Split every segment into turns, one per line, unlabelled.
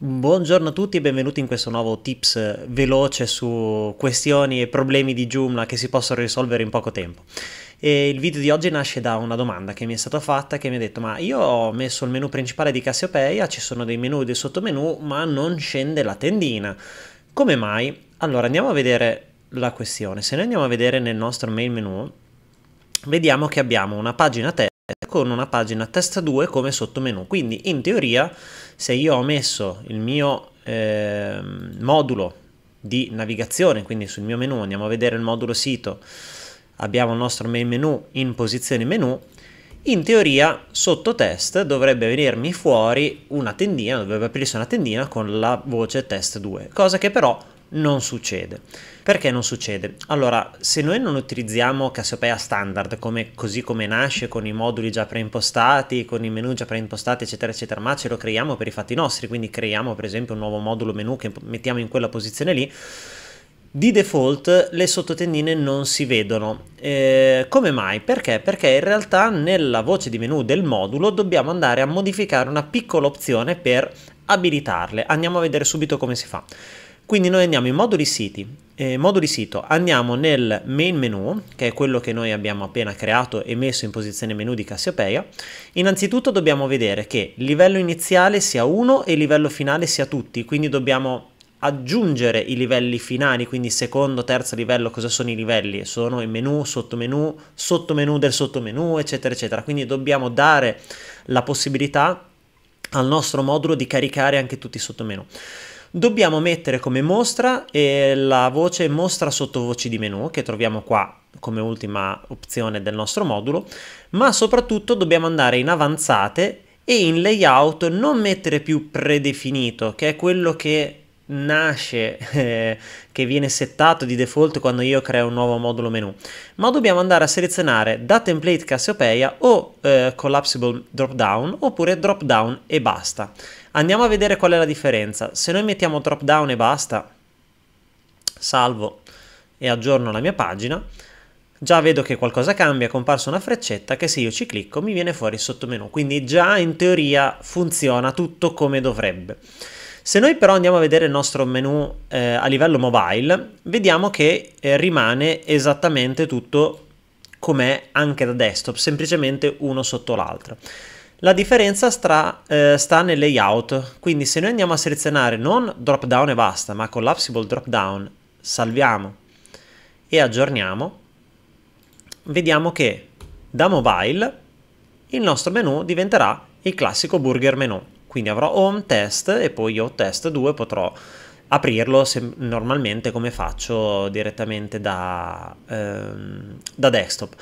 Buongiorno a tutti e benvenuti in questo nuovo tips veloce su questioni e problemi di Joomla che si possono risolvere in poco tempo. E il video di oggi nasce da una domanda che mi è stata fatta che mi ha detto ma io ho messo il menu principale di Cassiopeia, ci sono dei menu e dei sottomenu ma non scende la tendina. Come mai? Allora andiamo a vedere la questione. Se noi andiamo a vedere nel nostro main menu vediamo che abbiamo una pagina testo con una pagina testa 2 come sottomenu. Quindi in teoria se io ho messo il mio eh, modulo di navigazione, quindi sul mio menu andiamo a vedere il modulo sito, abbiamo il nostro main menu in posizione menu, in teoria sotto test dovrebbe venirmi fuori una tendina, dovrebbe aprirsi una tendina con la voce test 2, cosa che però non succede. Perché non succede? Allora, se noi non utilizziamo Cassiopeia standard, come, così come nasce, con i moduli già preimpostati, con i menu già preimpostati, eccetera, eccetera, ma ce lo creiamo per i fatti nostri, quindi creiamo per esempio un nuovo modulo menu che mettiamo in quella posizione lì, di default le sottotendine non si vedono. Eh, come mai? Perché? Perché in realtà nella voce di menu del modulo dobbiamo andare a modificare una piccola opzione per abilitarle. Andiamo a vedere subito come si fa. Quindi noi andiamo in moduli siti, eh, moduli sito, andiamo nel main menu, che è quello che noi abbiamo appena creato e messo in posizione menu di Cassiopeia. Innanzitutto dobbiamo vedere che livello iniziale sia 1 e livello finale sia tutti, quindi dobbiamo aggiungere i livelli finali, quindi secondo, terzo livello, cosa sono i livelli? Sono i menu, sottomenu, sottomenu del sottomenu, eccetera, eccetera. Quindi dobbiamo dare la possibilità al nostro modulo di caricare anche tutti i sottomenu dobbiamo mettere come mostra eh, la voce mostra sottovoci di menu che troviamo qua come ultima opzione del nostro modulo, ma soprattutto dobbiamo andare in avanzate e in layout non mettere più predefinito, che è quello che nasce, eh, che viene settato di default quando io creo un nuovo modulo menu, ma dobbiamo andare a selezionare da template Cassiopeia o eh, collapsible dropdown oppure dropdown e basta. Andiamo a vedere qual è la differenza. Se noi mettiamo dropdown e basta, salvo e aggiorno la mia pagina, Già vedo che qualcosa cambia, è comparsa una freccetta che se io ci clicco mi viene fuori il sottomenu, quindi già in teoria funziona tutto come dovrebbe. Se noi però andiamo a vedere il nostro menu eh, a livello mobile, vediamo che eh, rimane esattamente tutto com'è anche da desktop, semplicemente uno sotto l'altro. La differenza stra, eh, sta nel layout, quindi se noi andiamo a selezionare non drop down e basta, ma collapsible drop down, salviamo e aggiorniamo, vediamo che da mobile il nostro menu diventerà il classico burger menu. Quindi avrò home test e poi ho test 2 potrò aprirlo se, normalmente come faccio direttamente da, ehm, da desktop.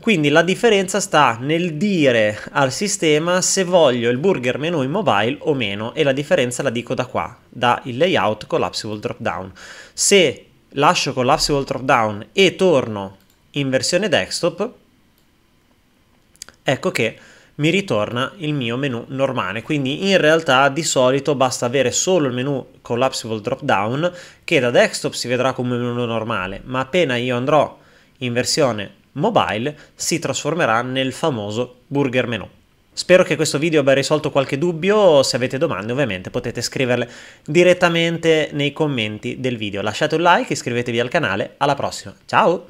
Quindi la differenza sta nel dire al sistema se voglio il burger menu in mobile o meno e la differenza la dico da qua, da il layout collapsible dropdown. Se lascio collapsible dropdown e torno in versione desktop, ecco che mi ritorna il mio menu normale. Quindi in realtà di solito basta avere solo il menu collapsible drop down che da desktop si vedrà come un menu normale, ma appena io andrò in versione mobile si trasformerà nel famoso burger menu. Spero che questo video abbia risolto qualche dubbio, se avete domande ovviamente potete scriverle direttamente nei commenti del video. Lasciate un like, iscrivetevi al canale, alla prossima, ciao!